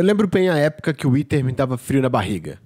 Eu lembro bem a época que o Wither me dava frio na barriga.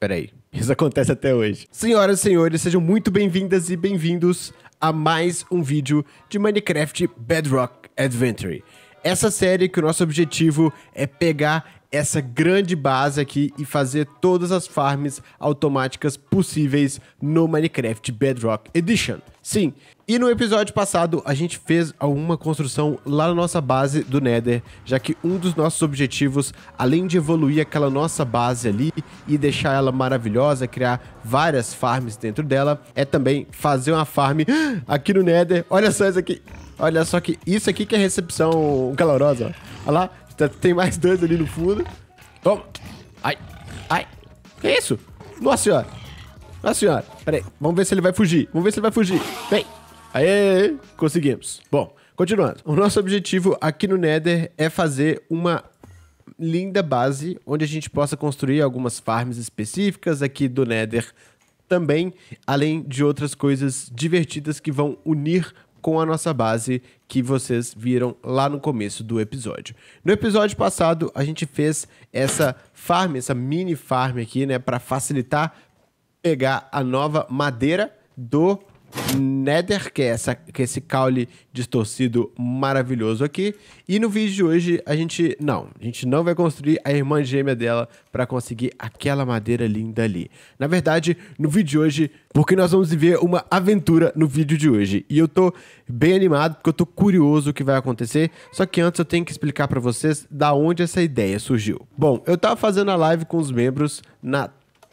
Peraí, isso acontece até hoje. Senhoras e senhores, sejam muito bem-vindas e bem-vindos a mais um vídeo de Minecraft Bedrock Adventure essa série que o nosso objetivo é pegar essa grande base aqui e fazer todas as farms automáticas possíveis no Minecraft Bedrock Edition. Sim, e no episódio passado a gente fez alguma construção lá na nossa base do Nether, já que um dos nossos objetivos, além de evoluir aquela nossa base ali e deixar ela maravilhosa, criar várias farms dentro dela, é também fazer uma farm aqui no Nether. Olha só isso aqui. Olha só que isso aqui que é recepção calorosa. Olha lá, tá, tem mais dois ali no fundo. Toma. Oh, ai, ai. Que isso? Nossa senhora. Nossa senhora. Pera aí, vamos ver se ele vai fugir. Vamos ver se ele vai fugir. Vem. Aê, conseguimos. Bom, continuando. O nosso objetivo aqui no Nether é fazer uma linda base onde a gente possa construir algumas farms específicas aqui do Nether também, além de outras coisas divertidas que vão unir com a nossa base que vocês viram lá no começo do episódio. No episódio passado, a gente fez essa farm, essa mini farm aqui, né, para facilitar pegar a nova madeira do Nether, que é, essa, que é esse caule distorcido maravilhoso aqui. E no vídeo de hoje, a gente... Não, a gente não vai construir a irmã gêmea dela para conseguir aquela madeira linda ali. Na verdade, no vídeo de hoje, porque nós vamos viver uma aventura no vídeo de hoje. E eu tô bem animado, porque eu tô curioso o que vai acontecer. Só que antes eu tenho que explicar para vocês da onde essa ideia surgiu. Bom, eu tava fazendo a live com os membros na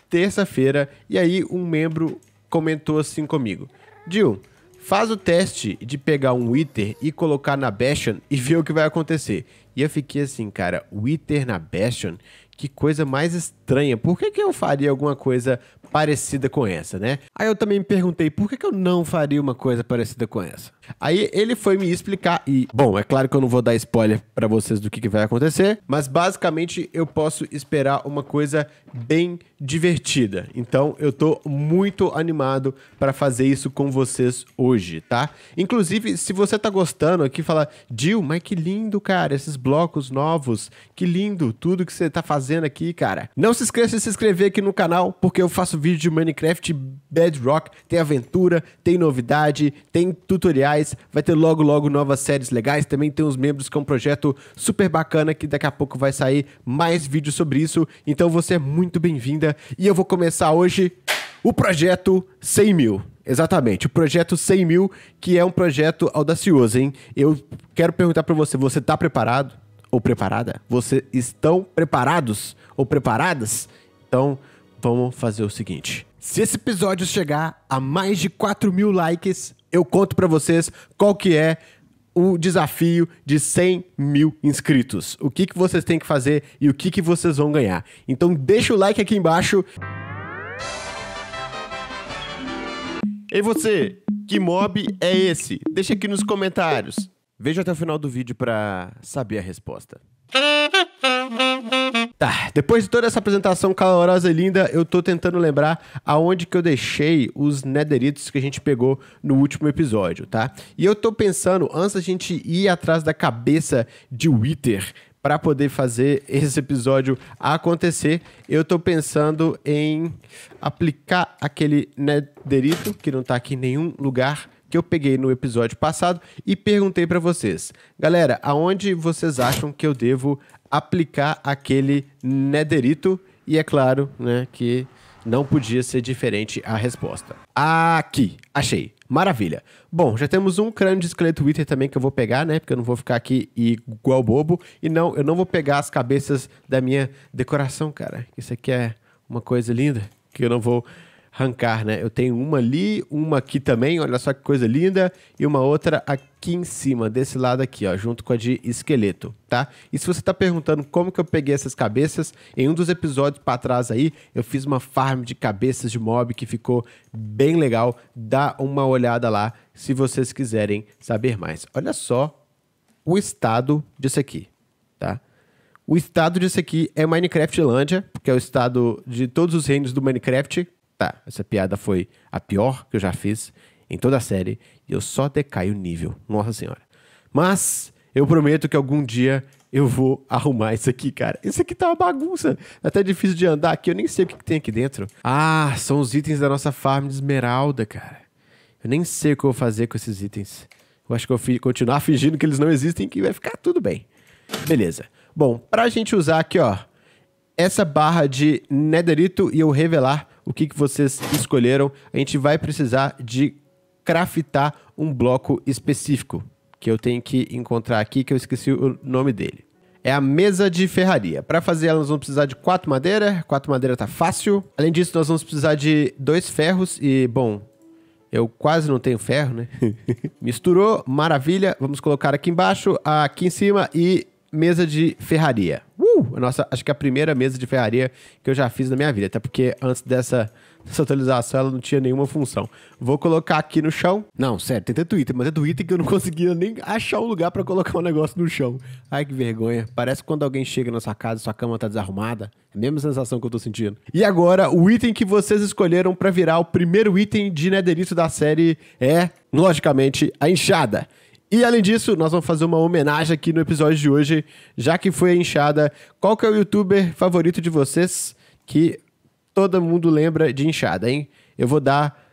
terça-feira, e aí um membro comentou assim comigo: Dil, faz o teste de pegar um Wither e colocar na Bastion e ver o que vai acontecer. E eu fiquei assim, cara, Wither na Bastion? Que coisa mais estranha estranha. Por que, que eu faria alguma coisa parecida com essa, né? Aí eu também me perguntei, por que, que eu não faria uma coisa parecida com essa? Aí ele foi me explicar e, bom, é claro que eu não vou dar spoiler para vocês do que, que vai acontecer, mas basicamente eu posso esperar uma coisa bem divertida. Então eu tô muito animado para fazer isso com vocês hoje, tá? Inclusive, se você tá gostando aqui, fala, Dil, mas que lindo, cara, esses blocos novos, que lindo tudo que você tá fazendo aqui, cara. Não se esqueça de se inscrever aqui no canal, porque eu faço vídeo de Minecraft Bedrock. Tem aventura, tem novidade, tem tutoriais. Vai ter logo, logo novas séries legais. Também tem os membros, que é um projeto super bacana, que daqui a pouco vai sair mais vídeos sobre isso. Então você é muito bem-vinda. E eu vou começar hoje o projeto 100 mil. Exatamente, o projeto 100 mil, que é um projeto audacioso, hein? Eu quero perguntar para você, você tá preparado? ou preparada? Vocês estão preparados ou preparadas? Então, vamos fazer o seguinte. Se esse episódio chegar a mais de 4 mil likes, eu conto para vocês qual que é o desafio de 100 mil inscritos. O que, que vocês têm que fazer e o que, que vocês vão ganhar. Então deixa o like aqui embaixo. E você, que mob é esse? Deixa aqui nos comentários. Veja até o final do vídeo para saber a resposta. Tá, depois de toda essa apresentação calorosa e linda, eu tô tentando lembrar aonde que eu deixei os nederitos que a gente pegou no último episódio, tá? E eu tô pensando, antes a gente ir atrás da cabeça de Wither para poder fazer esse episódio acontecer, eu tô pensando em aplicar aquele nederito que não tá aqui em nenhum lugar que eu peguei no episódio passado e perguntei para vocês. Galera, aonde vocês acham que eu devo aplicar aquele nederito? E é claro, né, que não podia ser diferente a resposta. Aqui, achei. Maravilha. Bom, já temos um crânio de esqueleto Wither também que eu vou pegar, né? Porque eu não vou ficar aqui igual bobo. E não, eu não vou pegar as cabeças da minha decoração, cara. Isso aqui é uma coisa linda que eu não vou arrancar, né? Eu tenho uma ali, uma aqui também, olha só que coisa linda, e uma outra aqui em cima, desse lado aqui, ó, junto com a de esqueleto, tá? E se você tá perguntando como que eu peguei essas cabeças, em um dos episódios para trás aí, eu fiz uma farm de cabeças de mob que ficou bem legal, dá uma olhada lá se vocês quiserem saber mais. Olha só o estado disso aqui, tá? O estado disso aqui é Minecraft Lândia, que é o estado de todos os reinos do Minecraft, tá, essa piada foi a pior que eu já fiz em toda a série e eu só decaio o nível, nossa senhora. Mas eu prometo que algum dia eu vou arrumar isso aqui, cara. Isso aqui tá uma bagunça. Tá até difícil de andar aqui, eu nem sei o que, que tem aqui dentro. Ah, são os itens da nossa farm de esmeralda, cara. Eu nem sei o que eu vou fazer com esses itens. Eu acho que eu vou continuar fingindo que eles não existem que vai ficar tudo bem. Beleza. Bom, pra gente usar aqui, ó, essa barra de netherito e eu revelar o que, que vocês escolheram. A gente vai precisar de craftar um bloco específico que eu tenho que encontrar aqui, que eu esqueci o nome dele. É a mesa de ferraria. Para fazer ela, nós vamos precisar de quatro madeiras. Quatro madeiras tá fácil. Além disso, nós vamos precisar de dois ferros e, bom, eu quase não tenho ferro, né? Misturou, maravilha. Vamos colocar aqui embaixo, aqui em cima e mesa de ferraria. Uh! Nossa, acho que é a primeira mesa de ferraria que eu já fiz na minha vida. Até porque antes dessa, dessa atualização ela não tinha nenhuma função. Vou colocar aqui no chão. Não, sério, tem até Twitter, mas é Twitter que eu não conseguia nem achar um lugar para colocar um negócio no chão. Ai, que vergonha. Parece quando alguém chega na sua casa e sua cama tá desarrumada. É a mesma sensação que eu tô sentindo. E agora, o item que vocês escolheram para virar o primeiro item de netherito da série é, logicamente, a enxada. E além disso, nós vamos fazer uma homenagem aqui no episódio de hoje, já que foi a inchada. Qual que é o youtuber favorito de vocês que todo mundo lembra de inchada, hein? Eu vou dar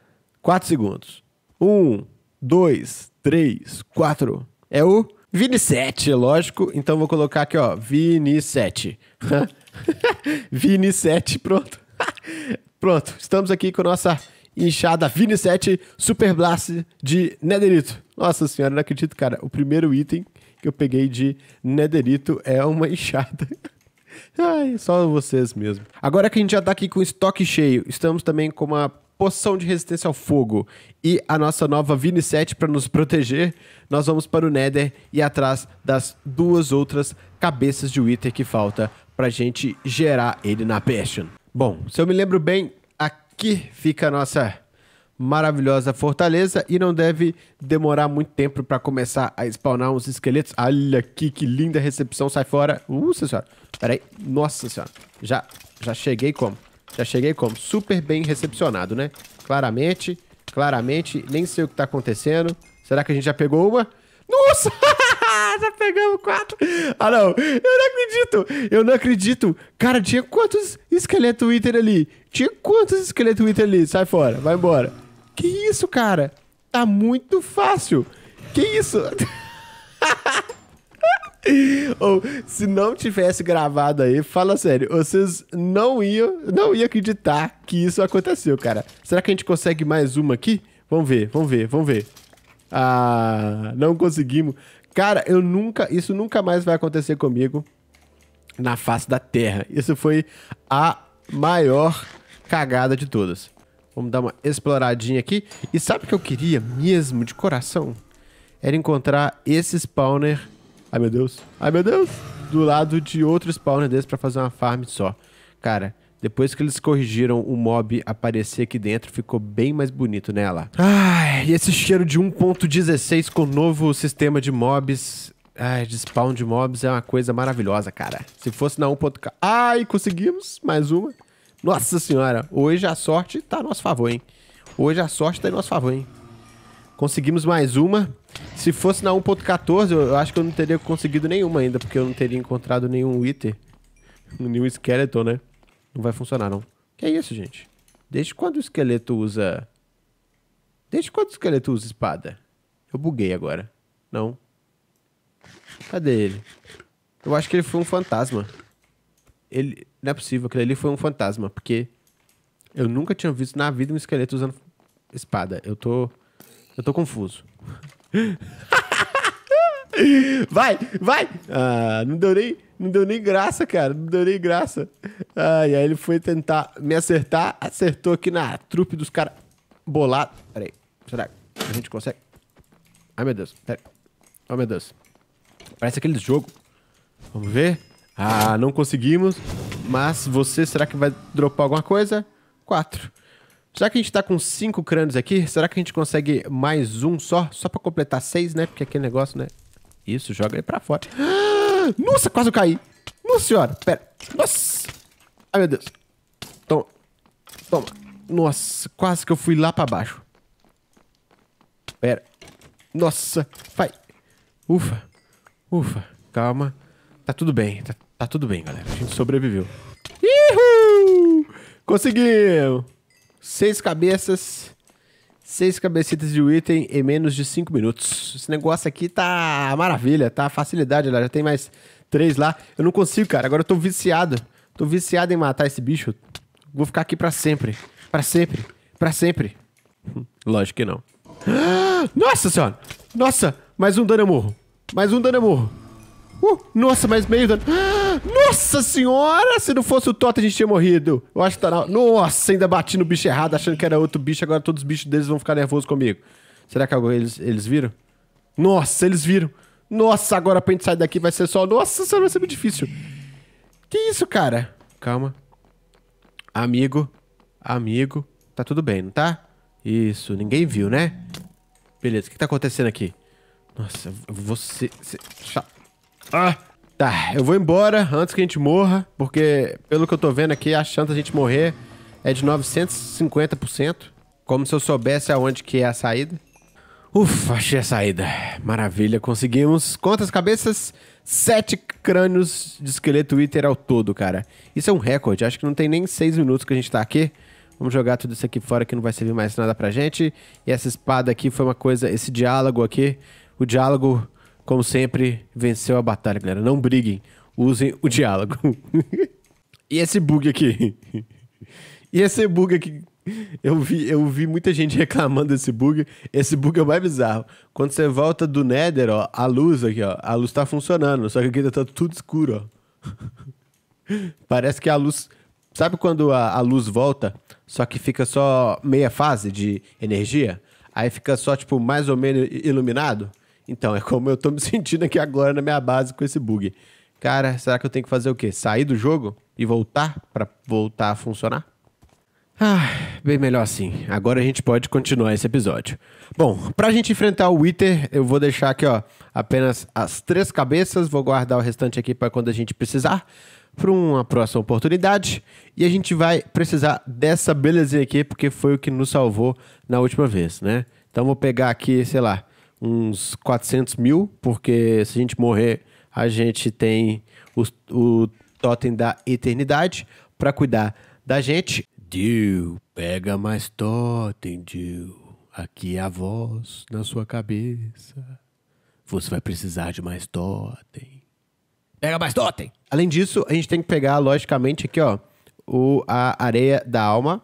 4 segundos. 1, 2, 3, 4. É o Vini7, lógico. Então vou colocar aqui, ó, Vini7. Vini7, pronto. pronto, estamos aqui com a nossa inchada Vini 7 Super Blast de Nederito. Nossa senhora, não acredito, cara. O primeiro item que eu peguei de Nederito é uma enxada. Ai, só vocês mesmo. Agora que a gente já tá aqui com o estoque cheio, estamos também com uma poção de resistência ao fogo e a nossa nova Vini 7 para nos proteger, nós vamos para o Nether e atrás das duas outras cabeças de Wither que falta pra gente gerar ele na Bastion. Bom, se eu me lembro bem, aqui fica a nossa maravilhosa fortaleza e não deve demorar muito tempo para começar a spawnar uns esqueletos. Olha aqui que linda recepção, sai fora. Nossa senhora, peraí, nossa senhora, já, já cheguei como? Já cheguei como? Super bem recepcionado, né? Claramente, claramente, nem sei o que tá acontecendo. Será que a gente já pegou uma? Nossa! ah, não. Eu não acredito. Eu não acredito. Cara, tinha quantos esqueleto Wither ali? Tinha quantos esqueleto Wither ali? Sai fora, vai embora. Que isso, cara? Tá muito fácil. Que isso? Ou se não tivesse gravado aí, fala sério, vocês não iam, não iam acreditar que isso aconteceu, cara. Será que a gente consegue mais uma aqui? Vamos ver, vamos ver, vamos ver. Ah, não conseguimos. Cara, eu nunca. Isso nunca mais vai acontecer comigo na face da Terra. Isso foi a maior cagada de todas. Vamos dar uma exploradinha aqui. E sabe o que eu queria mesmo, de coração? Era encontrar esse spawner. Ai, meu Deus. Ai, meu Deus. Do lado de outro spawner desse pra fazer uma farm só. Cara, depois que eles corrigiram o mob aparecer aqui dentro, ficou bem mais bonito, nela. Ai, e esse cheiro de 1.16 com o novo sistema de mobs. Ai, de spawn de mobs é uma coisa maravilhosa, cara. Se fosse na 1.4... Ai, conseguimos mais uma. Nossa senhora, hoje a sorte tá a nosso favor, hein. Hoje a sorte tá em nosso favor, hein. Conseguimos mais uma. Se fosse na 1.14, eu acho que eu não teria conseguido nenhuma ainda, porque eu não teria encontrado nenhum Wither. Nenhum Skeleton, né? Não vai funcionar, não. Que é isso, gente? Desde quando o esqueleto usa... Desde quando o esqueleto usa espada? Eu buguei agora. Não. Cadê ele? Eu acho que ele foi um fantasma. Ele... Não é possível, aquele ali foi um fantasma, porque... Eu nunca tinha visto na vida um esqueleto usando espada. Eu tô... Eu tô confuso. Vai, vai! Ah, não deu nem, não deu nem graça, cara. Não deu nem graça. Ah, e aí ele foi tentar me acertar, acertou aqui na trupe dos caras. Bolado. Peraí, será que a gente consegue? Ai, meu Deus. aí. Ai, meu Deus. Parece aquele jogo. Vamos ver. Ah, não conseguimos. Mas você, será que vai dropar alguma coisa? Quatro. Será que a gente tá com cinco crânios aqui? Será que a gente consegue mais um só? Só pra completar seis, né? Porque aquele negócio, né? Isso, joga ele pra fora. Nossa, quase eu caí. Nossa senhora, pera. Nossa. Ai, meu Deus. Toma. Toma. Nossa, quase que eu fui lá pra baixo. Pera. Nossa, vai. Ufa. Ufa. Calma. Tá tudo bem. Tá, tá tudo bem, galera. A gente sobreviveu. Ihu! Conseguiu! Seis cabeças Seis cabecitas de item em menos de cinco minutos. Esse negócio aqui tá maravilha, tá facilidade lá. Já tem mais três lá. Eu não consigo, cara. Agora eu tô viciado. Tô viciado em matar esse bicho. Vou ficar aqui para sempre. para sempre. para sempre. Hum, lógico que não. Nossa senhora! Nossa! Mais um dano murro. Mais um dano murro. Uh, nossa, mas meio dano. Nossa senhora! Se não fosse o Tota, a gente tinha morrido. Eu acho que tá na... Nossa, ainda bati no bicho errado, achando que era outro bicho. Agora todos os bichos deles vão ficar nervosos comigo. Será que agora eles, eles viram? Nossa, eles viram. Nossa, agora pra gente sair daqui vai ser só... Nossa senhora, vai ser muito difícil. Que isso, cara? Calma. Amigo. Amigo. Tá tudo bem, não tá? Isso, ninguém viu, né? Beleza, o que tá acontecendo aqui? Nossa, você... você ah. Tá, eu vou embora antes que a gente morra, porque pelo que eu tô vendo aqui, a chance da gente morrer é de 950%. Como se eu soubesse aonde que é a saída. Ufa, achei a saída. Maravilha, conseguimos. Quantas cabeças? Sete crânios de esqueleto Wither ao todo, cara. Isso é um recorde, acho que não tem nem seis minutos que a gente tá aqui. Vamos jogar tudo isso aqui fora que não vai servir mais nada pra gente. E essa espada aqui foi uma coisa, esse diálogo aqui, o diálogo como sempre, venceu a batalha, galera. Não briguem, usem o diálogo. e esse bug aqui? e esse bug aqui? Eu vi, eu vi muita gente reclamando desse bug. Esse bug é o mais bizarro. Quando você volta do Nether, ó, a luz aqui, ó, a luz tá funcionando, só que aqui tá tudo escuro, ó. Parece que a luz. Sabe quando a, a, luz volta, só que fica só meia fase de energia? Aí fica só, tipo, mais ou menos iluminado? Então, é como eu tô me sentindo aqui agora na minha base com esse bug. Cara, será que eu tenho que fazer o quê? Sair do jogo e voltar para voltar a funcionar? Ah, bem melhor assim. Agora a gente pode continuar esse episódio. Bom, pra gente enfrentar o Wither, eu vou deixar aqui, ó, apenas as três cabeças, vou guardar o restante aqui para quando a gente precisar, para uma próxima oportunidade, e a gente vai precisar dessa belezinha aqui porque foi o que nos salvou na última vez, né? Então vou pegar aqui, sei lá, uns 400 mil, porque se a gente morrer, a gente tem o, o totem da eternidade para cuidar da gente. Dio, pega mais totem, Dio. Aqui é a voz na sua cabeça. Você vai precisar de mais totem. Pega mais totem! Além disso, a gente tem que pegar, logicamente, aqui, ó, o, a areia da alma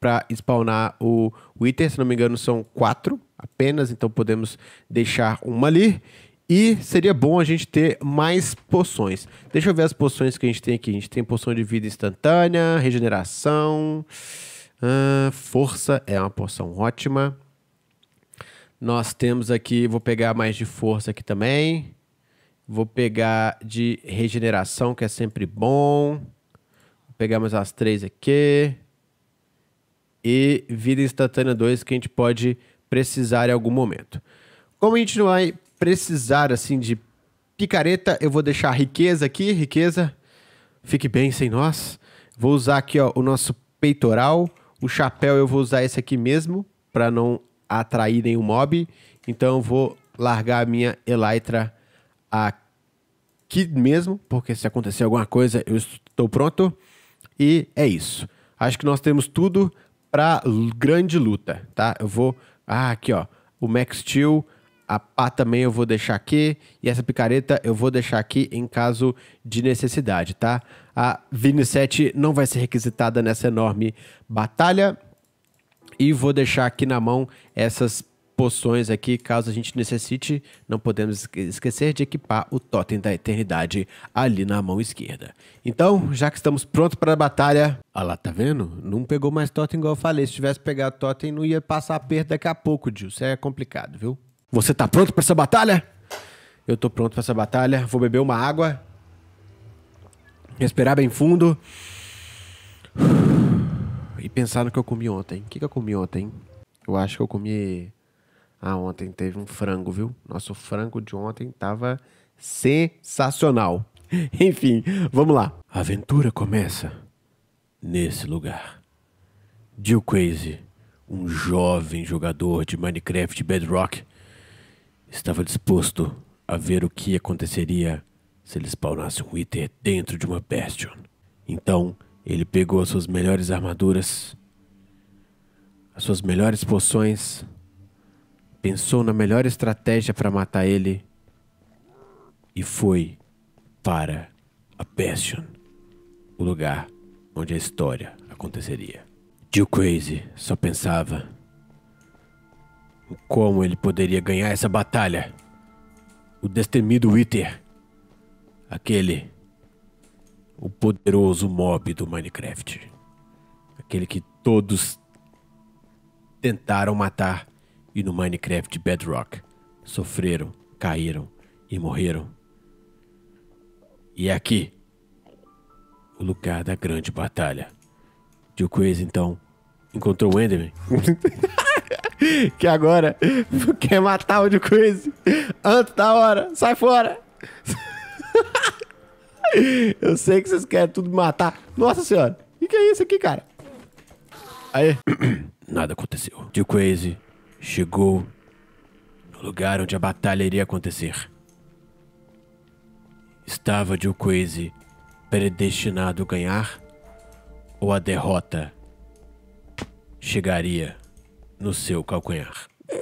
para spawnar o Wither. Se não me engano, são quatro apenas, então podemos deixar uma ali. E seria bom a gente ter mais poções. Deixa eu ver as poções que a gente tem aqui. A gente tem poção de vida instantânea, regeneração, uh, força é uma poção ótima. Nós temos aqui, vou pegar mais de força aqui também. Vou pegar de regeneração, que é sempre bom. Vou pegar mais as três aqui. E vida instantânea 2, que a gente pode precisar em algum momento. Como a gente não vai precisar assim de picareta, eu vou deixar riqueza aqui, riqueza. Fique bem sem nós. Vou usar aqui ó, o nosso peitoral, o chapéu eu vou usar esse aqui mesmo para não atrair nenhum mob. Então vou largar a minha Elytra aqui mesmo, porque se acontecer alguma coisa eu estou pronto. E é isso. Acho que nós temos tudo para grande luta, tá? Eu vou ah, aqui ó, o Max Steel, a pá também eu vou deixar aqui e essa picareta eu vou deixar aqui em caso de necessidade, tá? A Vini 7 não vai ser requisitada nessa enorme batalha e vou deixar aqui na mão essas poções aqui, caso a gente necessite. Não podemos esquecer de equipar o totem da eternidade ali na mão esquerda. Então, já que estamos prontos para a batalha... Ah lá, tá vendo? Não pegou mais totem igual eu falei. Se tivesse pegado totem, não ia passar perto daqui a pouco, Gil. Isso é complicado, viu? Você tá pronto para essa batalha? Eu tô pronto para essa batalha. Vou beber uma água. Respirar bem fundo. E pensar no que eu comi ontem. O que, que eu comi ontem? Eu acho que eu comi ah, ontem teve um frango, viu? Nosso frango de ontem tava sensacional. Enfim, vamos lá. A aventura começa nesse lugar. Jill Crazy, um jovem jogador de Minecraft Bedrock, estava disposto a ver o que aconteceria se ele spawnasse um Wither dentro de uma Bastion. Então, ele pegou as suas melhores armaduras, as suas melhores poções pensou na melhor estratégia para matar ele e foi para a Passion, o lugar onde a história aconteceria. Jill Crazy só pensava em como ele poderia ganhar essa batalha. O destemido Wither, aquele o poderoso mob do Minecraft, aquele que todos tentaram matar e no Minecraft Bedrock. Sofreram, caíram e morreram. E é aqui o lugar da grande batalha. Joe Crazy, então, encontrou o Enderman. que agora quer matar o Joe Crazy antes da hora. Sai fora! Eu sei que vocês querem tudo matar. Nossa senhora, o que, que é isso aqui, cara? Aí. Nada aconteceu. Joe Crazy chegou no lugar onde a batalha iria acontecer. Estava Jukwese predestinado a ganhar ou a derrota chegaria no seu calcanhar?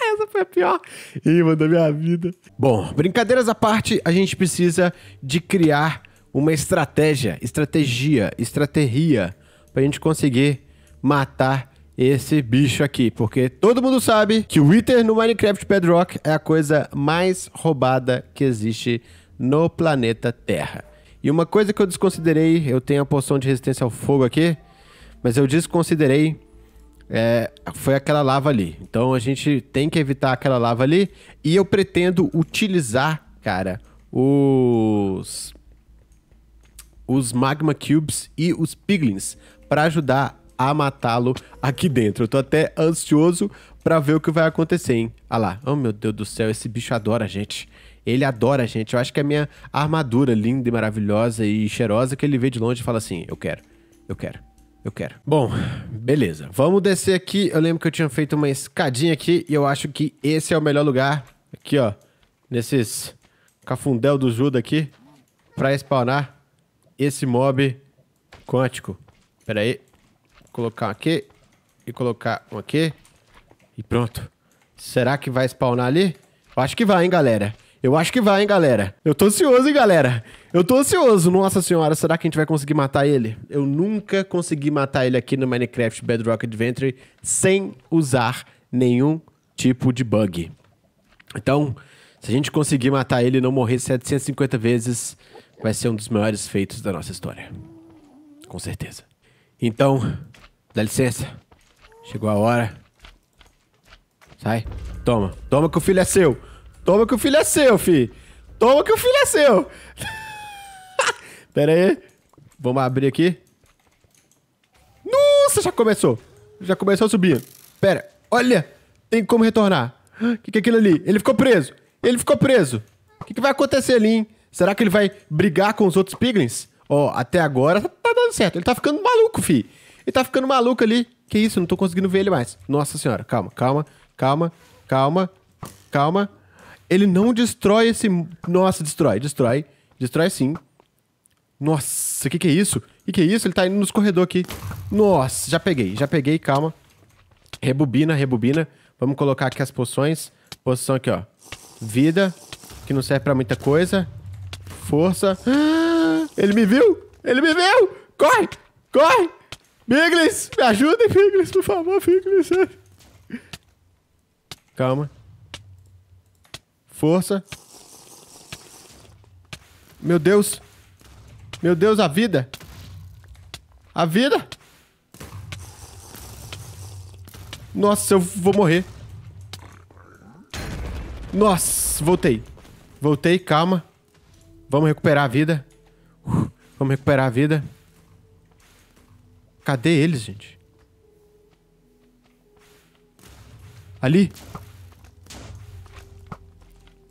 Essa foi a pior rima da minha vida. Bom, brincadeiras à parte, a gente precisa de criar uma estratégia, estratégia, estratégia, pra gente conseguir matar esse bicho aqui, porque todo mundo sabe que o Wither no Minecraft Bedrock é a coisa mais roubada que existe no planeta Terra. E uma coisa que eu desconsiderei, eu tenho a poção de resistência ao fogo aqui, mas eu desconsiderei é, foi aquela lava ali. Então a gente tem que evitar aquela lava ali. E eu pretendo utilizar, cara, os os magma cubes e os piglins para ajudar a matá-lo aqui dentro. Eu tô até ansioso para ver o que vai acontecer, hein? Ah lá. Oh, meu Deus do céu, esse bicho adora a gente. Ele adora a gente. Eu acho que a minha armadura linda e maravilhosa e cheirosa que ele vê de longe e fala assim: Eu quero, eu quero, eu quero. Bom, beleza. Vamos descer aqui. Eu lembro que eu tinha feito uma escadinha aqui e eu acho que esse é o melhor lugar. Aqui, ó. Nesses cafundel do Judas aqui. Pra spawnar esse mob quântico. Pera aí colocar aqui e colocar um aqui. E pronto. Será que vai spawnar ali? Eu acho que vai, hein, galera. Eu acho que vai, hein, galera. Eu tô ansioso, hein, galera. Eu tô ansioso. Nossa senhora, será que a gente vai conseguir matar ele? Eu nunca consegui matar ele aqui no Minecraft Bedrock Adventure sem usar nenhum tipo de bug. Então, se a gente conseguir matar ele e não morrer 750 vezes, vai ser um dos maiores feitos da nossa história. Com certeza. Então, Dá licença. Chegou a hora. Sai. Toma. Toma que o filho é seu. Toma que o filho é seu, fi. Toma que o filho é seu. Pera aí. Vamos abrir aqui. Nossa, já começou. Já começou a subir. Pera. Olha. Tem como retornar. O que, que é aquilo ali? Ele ficou preso. Ele ficou preso. O que, que vai acontecer ali, hein? Será que ele vai brigar com os outros piglins? Ó, oh, até agora tá dando certo. Ele tá ficando maluco, fi. Ele tá ficando maluco ali. Que isso, não tô conseguindo ver ele mais. Nossa senhora, calma, calma, calma, calma, calma. Ele não destrói esse... Nossa, destrói, destrói. Destrói sim. Nossa, o que que é isso? O que que é isso? Ele tá indo nos corredores aqui. Nossa, já peguei, já peguei, calma. Rebobina, rebobina. Vamos colocar aqui as poções. Poção aqui, ó. Vida, que não serve pra muita coisa. Força. ele me viu! Ele me viu! Corre! Corre! Biglis, me ajudem, Biglis, por favor, Biglis. Calma. Força. Meu Deus. Meu Deus, a vida. A vida. Nossa, eu vou morrer. Nossa, voltei. Voltei, calma. Vamos recuperar a vida. vamos recuperar a vida. Cadê eles, gente? Ali.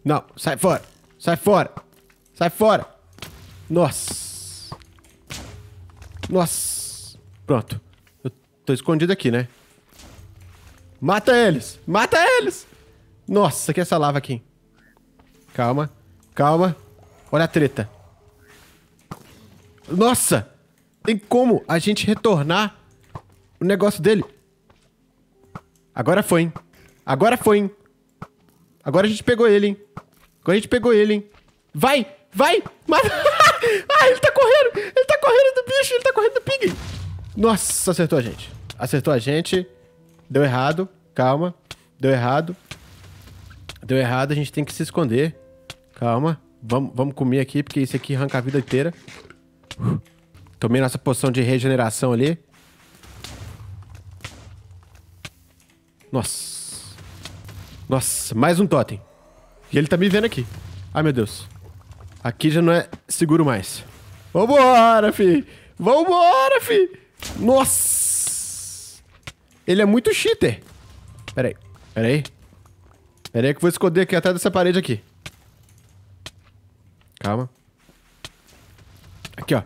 Não, sai fora. Sai fora. Sai fora. Nossa. Nossa. Pronto. Eu tô escondido aqui, né? Mata eles. Mata eles. Nossa, que é essa lava aqui. Calma. Calma. Olha a treta. Nossa tem como a gente retornar o negócio dele. Agora foi, hein? Agora foi, hein? Agora a gente pegou ele, hein? Agora a gente pegou ele, hein? Vai! Vai! Mata! ah, ele tá correndo! Ele tá correndo do bicho! Ele tá correndo do pig! Nossa, acertou a gente. Acertou a gente. Deu errado. Calma. Deu errado. Deu errado, a gente tem que se esconder. Calma. Vamos vamo comer aqui, porque isso aqui arranca a vida inteira. Uh. Tomei nossa poção de regeneração ali. Nossa. Nossa, mais um totem. E ele tá me vendo aqui. Ai, meu Deus. Aqui já não é seguro mais. Vambora, fi! Vambora, fi! Nossa! Ele é muito cheater. Pera aí. Pera aí. Pera aí que eu vou esconder aqui atrás dessa parede aqui. Calma. Aqui, ó.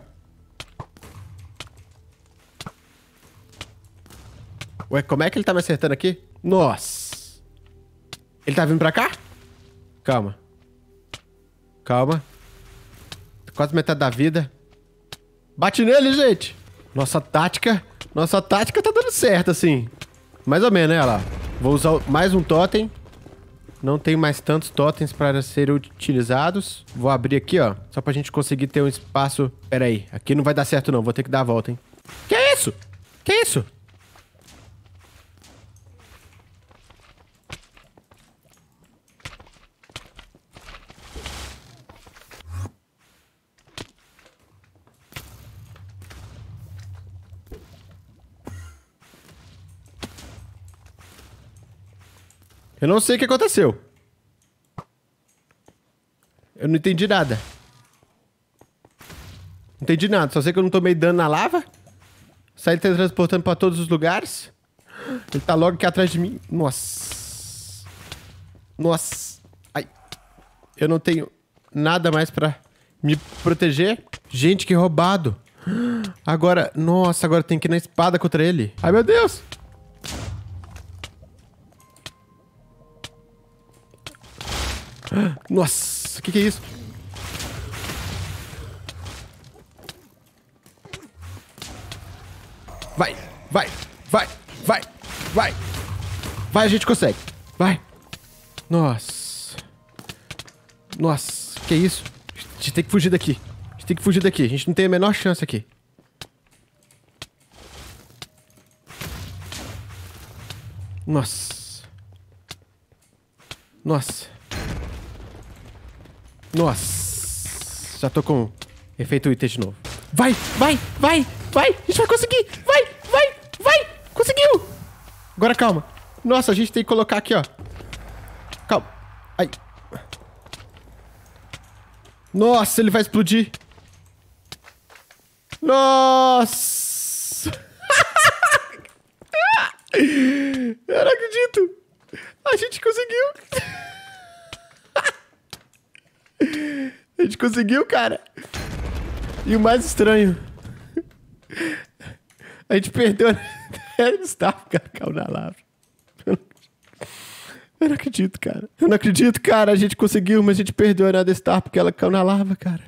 Ué, como é que ele tá me acertando aqui? Nossa! Ele tá vindo pra cá? Calma. Calma. Quase metade da vida. Bate nele, gente! Nossa tática... Nossa tática tá dando certo, assim. Mais ou menos, né? Olha lá. Vou usar mais um totem. Não tem mais tantos totens para serem utilizados. Vou abrir aqui, ó. Só pra gente conseguir ter um espaço... Pera aí. Aqui não vai dar certo, não. Vou ter que dar a volta, hein? Que isso? Que isso? Eu não sei o que aconteceu. Eu não entendi nada. Não entendi nada. Só sei que eu não tomei dano na lava. Saí ele transportando pra todos os lugares. Ele tá logo aqui atrás de mim. Nossa. Nossa. Ai. Eu não tenho nada mais pra me proteger. Gente, que roubado. Agora, nossa, agora tem que ir na espada contra ele. Ai, meu Deus. Nossa, o que, que é isso? Vai, vai, vai, vai, vai. Vai, a gente consegue. Vai. Nossa. Nossa, que isso? A gente tem que fugir daqui. A gente tem que fugir daqui. A gente não tem a menor chance aqui. Nossa. Nossa. Nossa. Já tô com efeito item de novo. Vai, vai, vai, vai. A gente vai conseguir. Vai, vai, vai. Conseguiu. Agora calma. Nossa, a gente tem que colocar aqui, ó. Calma. Ai. Nossa, ele vai explodir. Nossa. Eu não acredito. A gente conseguiu. A gente conseguiu, cara. E o mais estranho. A gente perdeu a Staff, cara. Caiu na lava. Eu não acredito, cara. Eu não acredito, cara. A gente conseguiu, mas a gente perdeu a Arada Star porque ela caiu na lava, cara.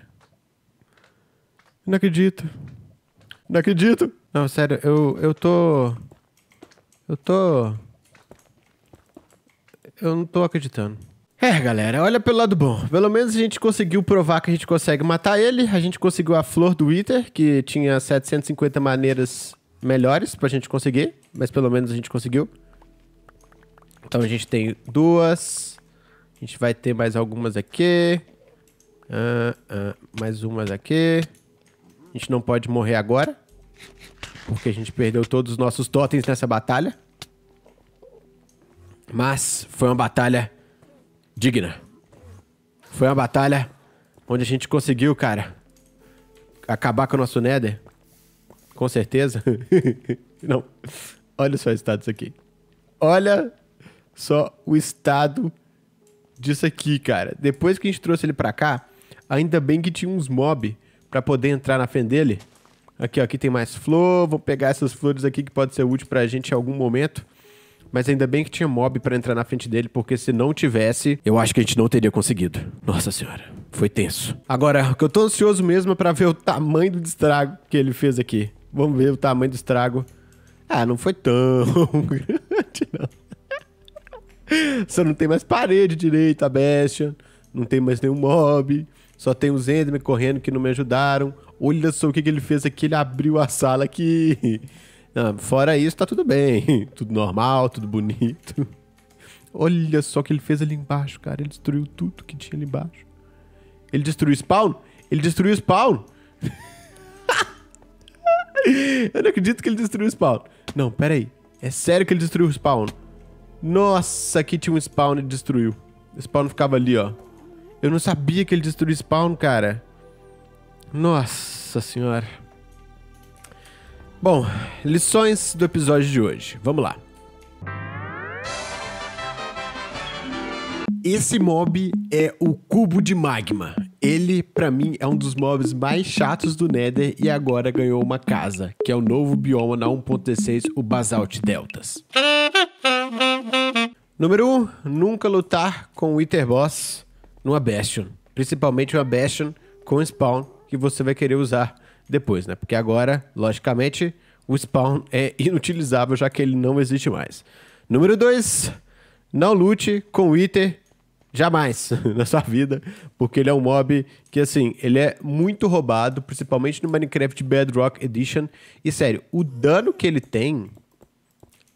Eu não acredito. Eu não acredito. Não, sério, eu, eu tô. Eu tô. Eu não tô acreditando. É, galera, olha pelo lado bom. Pelo menos a gente conseguiu provar que a gente consegue matar ele. A gente conseguiu a flor do Wither, que tinha 750 maneiras melhores pra gente conseguir. Mas pelo menos a gente conseguiu. Então a gente tem duas. A gente vai ter mais algumas aqui. Ah, ah, mais umas aqui. A gente não pode morrer agora. Porque a gente perdeu todos os nossos totens nessa batalha. Mas foi uma batalha digna. Foi uma batalha onde a gente conseguiu, cara, acabar com o nosso Nether. Com certeza. Não. Olha só o estado disso aqui. Olha só o estado disso aqui, cara. Depois que a gente trouxe ele pra cá, ainda bem que tinha uns mob pra poder entrar na frente dele. Aqui, ó, aqui tem mais flor. Vou pegar essas flores aqui que pode ser útil pra gente em algum momento. Mas ainda bem que tinha mob para entrar na frente dele, porque se não tivesse, eu acho que a gente não teria conseguido. Nossa senhora, foi tenso. Agora, o que eu tô ansioso mesmo é pra ver o tamanho do estrago que ele fez aqui. Vamos ver o tamanho do estrago. Ah, não foi tão grande, não. Só não tem mais parede direita, a bestia. Não tem mais nenhum mob. Só tem os Enderman correndo que não me ajudaram. Olha só o que, que ele fez aqui. Ele abriu a sala aqui fora isso, tá tudo bem. Tudo normal, tudo bonito. Olha só o que ele fez ali embaixo, cara. Ele destruiu tudo que tinha ali embaixo. Ele destruiu spawn? Ele destruiu spawn? Eu não acredito que ele destruiu spawn. Não, pera aí. É sério que ele destruiu o spawn? Nossa, aqui tinha um spawn e destruiu. O spawn ficava ali, ó. Eu não sabia que ele destruiu spawn, cara. Nossa senhora. Bom, lições do episódio de hoje. Vamos lá. Esse mob é o cubo de magma. Ele, para mim, é um dos mobs mais chatos do Nether e agora ganhou uma casa, que é o novo bioma na 1.16, o Basalt Deltas. Número 1, um, nunca lutar com o Wither Boss numa Bastion. Principalmente uma Bastion com spawn que você vai querer usar depois, né? Porque agora, logicamente, o spawn é inutilizável, já que ele não existe mais. Número 2, não lute com o Iter jamais na sua vida, porque ele é um mob que, assim, ele é muito roubado, principalmente no Minecraft Bedrock Edition. E, sério, o dano que ele tem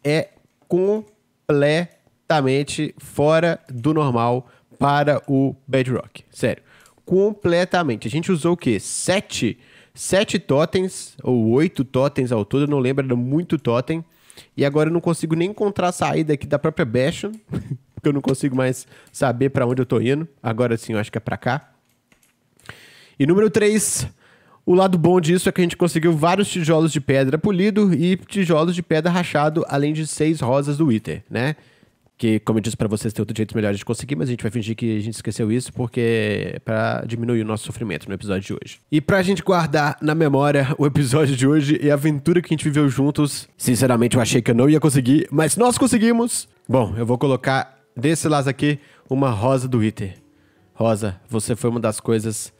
é completamente fora do normal para o Bedrock. Sério, completamente. A gente usou o quê? Sete sete totens, ou oito totens ao todo, não lembro, era muito totem. E agora eu não consigo nem encontrar a saída aqui da própria Bastion, porque eu não consigo mais saber para onde eu tô indo. Agora sim, eu acho que é para cá. E número 3, o lado bom disso é que a gente conseguiu vários tijolos de pedra polido e tijolos de pedra rachado, além de seis rosas do Wither, né? que, como eu disse para vocês, tem outros jeitos melhores de conseguir, mas a gente vai fingir que a gente esqueceu isso, porque é para diminuir o nosso sofrimento no episódio de hoje. E pra gente guardar na memória o episódio de hoje e a aventura que a gente viveu juntos, sinceramente eu achei que eu não ia conseguir, mas nós conseguimos! Bom, eu vou colocar desse lado aqui uma rosa do Iter. Rosa, você foi uma das coisas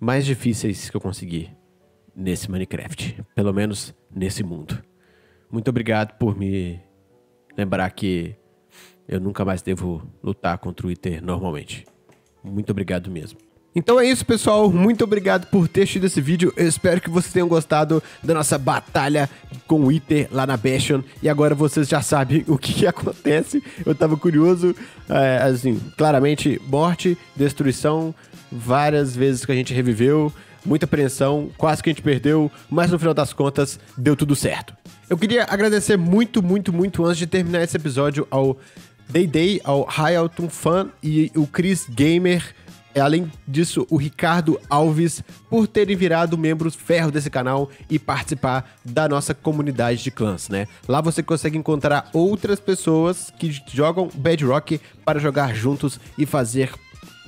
mais difíceis que eu consegui nesse Minecraft, pelo menos nesse mundo. Muito obrigado por me lembrar que eu nunca mais devo lutar contra o Iter normalmente. Muito obrigado mesmo. Então é isso, pessoal. Muito obrigado por ter assistido esse vídeo. Eu espero que vocês tenham gostado da nossa batalha com o Iter lá na Bastion. E agora vocês já sabem o que, acontece. Eu tava curioso. É, assim, claramente, morte, destruição, várias vezes que a gente reviveu, muita apreensão, quase que a gente perdeu, mas no final das contas, deu tudo certo. Eu queria agradecer muito, muito, muito antes de terminar esse episódio ao Day Day ao Hayalton Fan e o Chris Gamer. É, além disso, o Ricardo Alves, por terem virado membros ferro desse canal e participar da nossa comunidade de clãs, né? Lá você consegue encontrar outras pessoas que jogam Bedrock para jogar juntos e fazer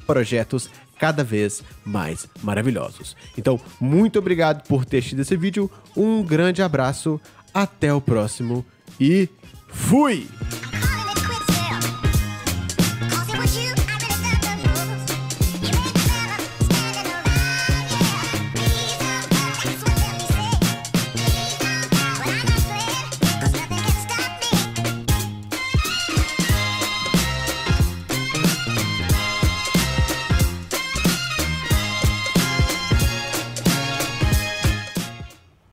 projetos cada vez mais maravilhosos. Então, muito obrigado por ter assistido esse vídeo, um grande abraço, até o próximo e fui!